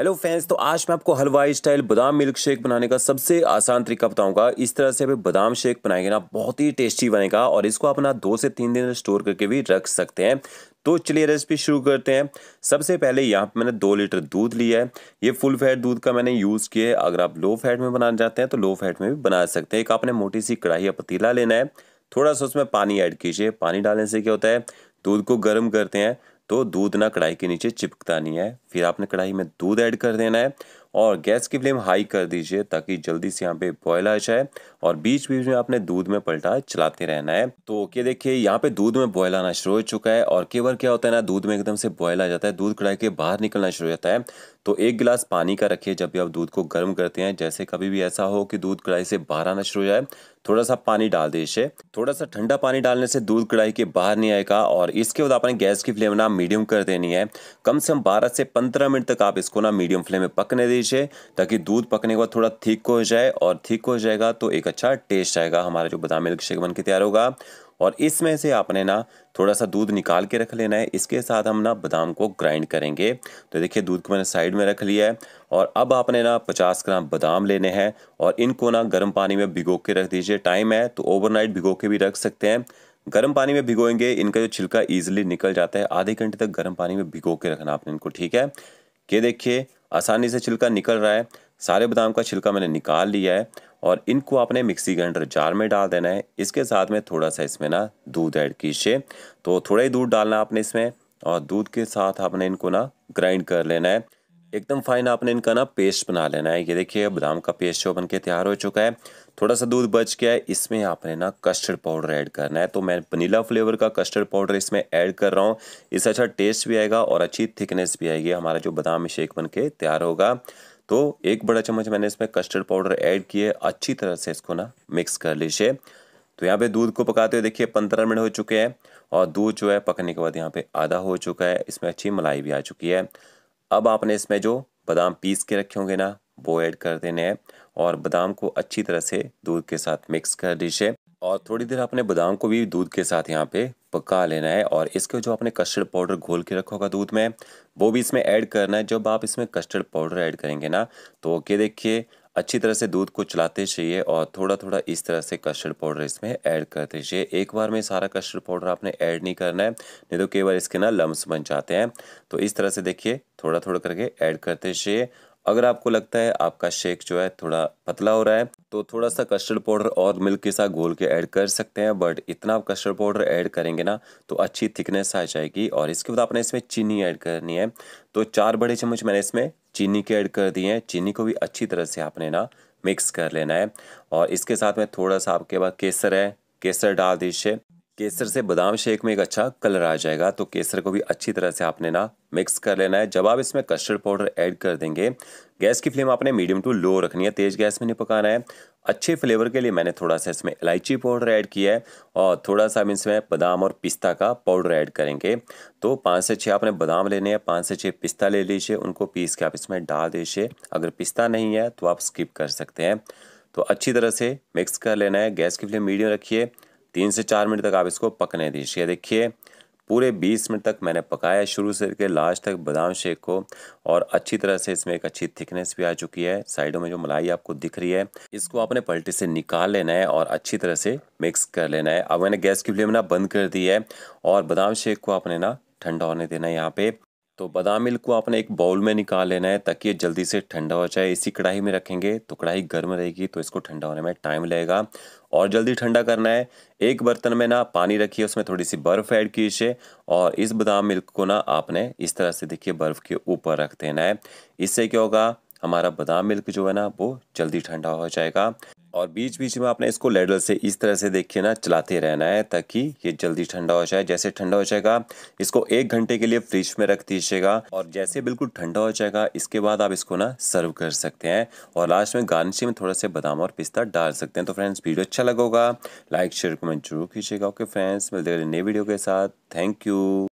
hello friends तो आज मैं आपको हलवाई स्टाइल बादाम मिल्क शेक बनाने का सबसे आसान तरीका बताऊंगा इस तरह से अभी बादाम शेक बनाएंगे ना बहुत ही टेस्टी बनेगा और इसको आप ना दो से तीन दिन स्टोर करके भी रख सकते हैं तो चलिए रेसिपी शुरू करते हैं सबसे पहले यहाँ पे मैंने दो लीटर दूध लिया है ये फुल फैट दूध का मैंने यूज़ किया है अगर आप लो फैट में बनाना चाहते हैं तो लो फैट में भी बना सकते हैं एक आपने मोटी सी कढ़ाई या पतीला लेना है थोड़ा सा उसमें पानी ऐड कीजिए पानी डालने से क्या होता है दूध को गर्म करते हैं तो दूध ना कढ़ाई के नीचे चिपकता नहीं है फिर आपने कढ़ाई में दूध ऐड कर देना है और गैस की फ्लेम हाई कर दीजिए ताकि जल्दी से यहाँ पे बॉयल आ जाए और बीच बीच में आपने दूध में पलटा चलाते रहना है तो ओके देखिए यहाँ पे दूध में बॉयल आना शुरू हो चुका है और केवल क्या होता है ना दूध में एकदम से बॉयल आ जाता है दूध कढ़ाई के बाहर निकलना शुरू हो जाता है तो एक गिलास पानी का रखिए जब भी आप दूध को गर्म करते हैं जैसे कभी भी ऐसा हो कि दूध कढ़ाई से बाहर आना शुरू हो जाए थोड़ा सा पानी डाल दीजिए थोड़ा सा ठंडा पानी डालने से दूध कढ़ाई के बाहर नहीं आएगा और इसके बाद आपने गैस की फ्लेम ना मीडियम कर देनी है कम से कम बारह से पंद्रह मिनट तक आप इसको ना मीडियम फ्लेम में पकने दीजिए दीजिए ताकि दूध पकने के बाद थोड़ा थीक हो जाए और थीक हो जाएगा तो एक अच्छा टेस्ट आएगा हमारा जो बादाम मिल्क शेक बन के तैयार होगा और इसमें से आपने ना थोड़ा सा दूध निकाल के रख लेना है इसके साथ हम ना बादाम को ग्राइंड करेंगे तो देखिए दूध को मैंने साइड में रख लिया है और अब आपने ना पचास ग्राम बादाम लेने हैं और इनको ना गर्म पानी में भिगो के रख दीजिए टाइम है तो ओवरनाइट भिगो के भी रख सकते हैं गर्म पानी में भिगोएंगे इनका जो छिलका ईजिली निकल जाता है आधे घंटे तक गर्म पानी में भिगो के रखना आपने इनको ठीक है ये देखिए आसानी से छिलका निकल रहा है सारे बादाम का छिलका मैंने निकाल लिया है और इनको आपने मिक्सी ग्राइंडर जार में डाल देना है इसके साथ में थोड़ा सा इसमें ना दूध ऐड कीजिए तो थोड़ा ही दूध डालना आपने इसमें और दूध के साथ आपने इनको ना ग्राइंड कर लेना है एकदम फाइन आपने इनका ना पेस्ट बना लेना है ये देखिए बादाम का पेस्ट जो बन के तैयार हो चुका है थोड़ा सा दूध बच गया है इसमें आपने ना कस्टर्ड पाउडर ऐड करना है तो मैं वनीला फ्लेवर का कस्टर्ड पाउडर इसमें ऐड कर रहा हूँ इससे अच्छा टेस्ट भी आएगा और अच्छी थिकनेस भी आएगी हमारा जो बादाम शेक बन के तैयार होगा तो एक बड़ा चम्मच मैंने इसमें कस्टर्ड पाउडर ऐड किए अच्छी तरह से इसको ना मिक्स कर लीजिए तो यहाँ पे दूध को पकाते हुए देखिए पंद्रह मिनट हो चुके हैं और दूध जो है पकने के बाद यहाँ पे आधा हो चुका है इसमें अच्छी मलाई भी आ चुकी है अब आपने इसमें जो बादाम पीस के रखे होंगे ना वो ऐड कर देने हैं और बादाम को अच्छी तरह से दूध के साथ मिक्स कर दीजिए और थोड़ी देर आपने बादाम को भी दूध के साथ यहाँ पे पका लेना है और इसके जो आपने कस्टर्ड पाउडर घोल के रखा होगा दूध में वो भी इसमें ऐड करना है जब आप इसमें कस्टर्ड पाउडर ऐड करेंगे ना तो ओके देखिए अच्छी तरह से दूध को चलाते चाहिए और थोड़ा थोड़ा इस तरह से कस्टर्ड पाउडर इसमें ऐड करते चाहिए एक बार में सारा कस्टर्ड पाउडर आपने ऐड नहीं करना है नहीं तो कई बार इसके ना लम्ब बन जाते हैं तो इस तरह से देखिए थोड़ा थोड़ा करके ऐड करते चाहिए अगर आपको लगता है आपका शेक जो है थोड़ा पतला हो रहा है तो थोड़ा सा कस्टर्ड पाउडर और मिल्क के साथ घोल के ऐड कर सकते हैं बट इतना आप कस्टर्ड पाउडर ऐड करेंगे ना तो अच्छी थिकनेस आ जाएगी और इसके बाद आपने इसमें चीनी ऐड करनी है तो चार बड़े चम्मच मैंने इसमें चीनी के ऐड कर दिए हैं चीनी को भी अच्छी तरह से आपने ना मिक्स कर लेना है और इसके साथ में थोड़ा सा आपके पास केसर है केसर डाल दीजिए केसर से बादाम शेक में एक अच्छा कलर आ जाएगा तो केसर को भी अच्छी तरह से आपने ना मिक्स कर लेना है जब आप इसमें कस्टर्ड पाउडर ऐड कर देंगे गैस की फ्लेम आपने मीडियम टू लो रखनी है तेज़ गैस में नहीं पकाना है अच्छे फ्लेवर के लिए मैंने थोड़ा सा इसमें इलायची पाउडर ऐड किया है और थोड़ा सा हम इसमें बादाम और पिस्ता का पाउडर ऐड करेंगे तो पाँच से छः आपने बादाम लेने हैं पाँच से छः पिस्ता ले लीजिए उनको पीस के आप इसमें डाल दीजिए अगर पिस्ता नहीं है तो आप स्किप कर सकते हैं तो अच्छी तरह से मिक्स कर लेना है गैस की फ्लेम मीडियम रखिए तीन से चार मिनट तक आप इसको पकने दीजिए देखिए पूरे 20 मिनट तक मैंने पकाया शुरू से लेकर लास्ट तक बादाम शेक को और अच्छी तरह से इसमें एक अच्छी थिकनेस भी आ चुकी है साइडों में जो मलाई आपको दिख रही है इसको आपने पलटी से निकाल लेना है और अच्छी तरह से मिक्स कर लेना है अब मैंने गैस की फ्लेम ना बंद कर दी है और बादाम शेक को आपने ना ठंडा होने देना है यहाँ पे तो बादाम मिल्क को आपने एक बाउल में निकाल लेना है ताकि ये जल्दी से ठंडा हो जाए इसी कढ़ाई में रखेंगे तो कढ़ाई गर्म रहेगी तो इसको ठंडा होने में टाइम लगेगा और जल्दी ठंडा करना है एक बर्तन में ना पानी रखिए उसमें थोड़ी सी बर्फ़ ऐड कीजिए और इस बादाम मिल्क को ना आपने इस तरह से देखिए बर्फ़ के ऊपर रख देना है इससे क्या होगा हमारा बादाम मिल्क जो है ना वो जल्दी ठंडा हो जाएगा और बीच बीच में आपने इसको लेडल से इस तरह से देखिए ना चलाते रहना है ताकि ये जल्दी ठंडा हो जाए जैसे ठंडा हो जाएगा इसको एक घंटे के लिए फ्रिज में रख दीजिएगा और जैसे बिल्कुल ठंडा हो जाएगा इसके बाद आप इसको ना सर्व कर सकते हैं और लास्ट में गार्निशिंग में थोड़ा से बादाम और पिस्ता डाल सकते हैं तो फ्रेंड्स वीडियो अच्छा लगेगा लाइक शेयर कमेंट जरूर कीजिएगा ओके फ्रेंड्स मिलते हैं नई वीडियो के साथ थैंक यू